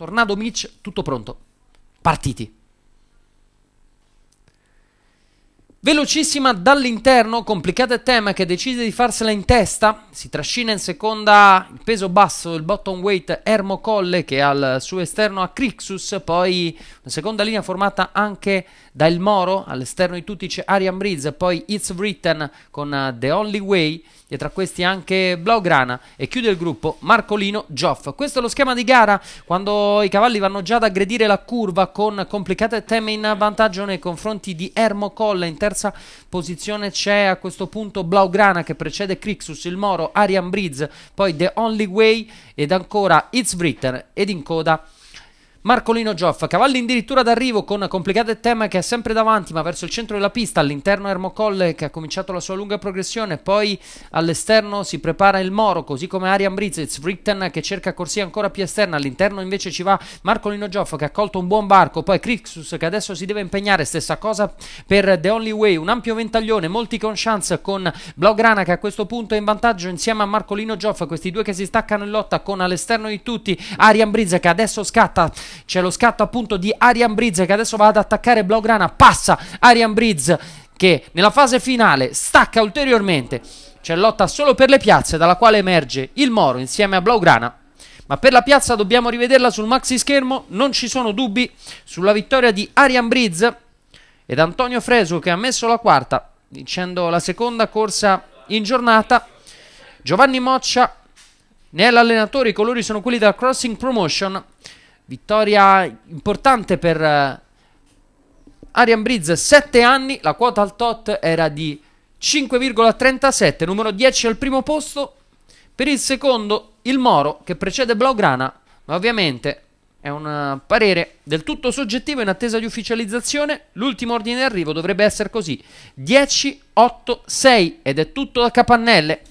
Tornado Mitch, tutto pronto. Partiti. Velocissima dall'interno, complicata tema che decide di farsela in testa, si trascina in seconda il peso basso, il bottom weight Ermo Colle che ha al suo esterno a Crixus, poi una seconda linea formata anche da El Moro, all'esterno di tutti c'è Arian Breeze, poi It's Written con eh, The Only Way, e tra questi anche Blaugrana e chiude il gruppo Marcolino Gioff. Questo è lo schema di gara quando i cavalli vanno già ad aggredire la curva con complicate teme in vantaggio nei confronti di Ermo Colla. In terza posizione c'è a questo punto Blaugrana che precede Crixus, il Moro, Arian Breeze, poi The Only Way ed ancora It's Britain ed in coda Marcolino Gioff, cavalli addirittura d'arrivo con complicate tema che è sempre davanti ma verso il centro della pista, all'interno Ermocolle che ha cominciato la sua lunga progressione, poi all'esterno si prepara il Moro così come Arian Brizez, Vritten che cerca corsia ancora più esterna, all'interno invece ci va Marcolino Gioff che ha colto un buon barco, poi Crixus che adesso si deve impegnare, stessa cosa per The Only Way, un ampio ventaglione, molti con chance con Blaugrana che a questo punto è in vantaggio insieme a Marcolino Gioff, questi due che si staccano in lotta con all'esterno di tutti Arian Brizez che adesso scatta c'è lo scatto appunto di Arian Briz che adesso va ad attaccare Blaugrana. Passa Arian Briz che nella fase finale stacca ulteriormente. C'è lotta solo per le piazze dalla quale emerge il Moro insieme a Blaugrana. Ma per la piazza dobbiamo rivederla sul maxi schermo, non ci sono dubbi sulla vittoria di Arian Briz ed Antonio Fresu che ha messo la quarta vincendo la seconda corsa in giornata. Giovanni Moccia ne è l'allenatore, i colori sono quelli della Crossing Promotion Vittoria importante per uh, Arian Breeze, 7 anni, la quota al tot era di 5,37, numero 10 al primo posto. Per il secondo il Moro che precede Blaugrana, ma ovviamente è un eh, parere del tutto soggettivo in attesa di ufficializzazione. L'ultimo ordine di arrivo dovrebbe essere così: 10, 8, 6 ed è tutto da capannelle.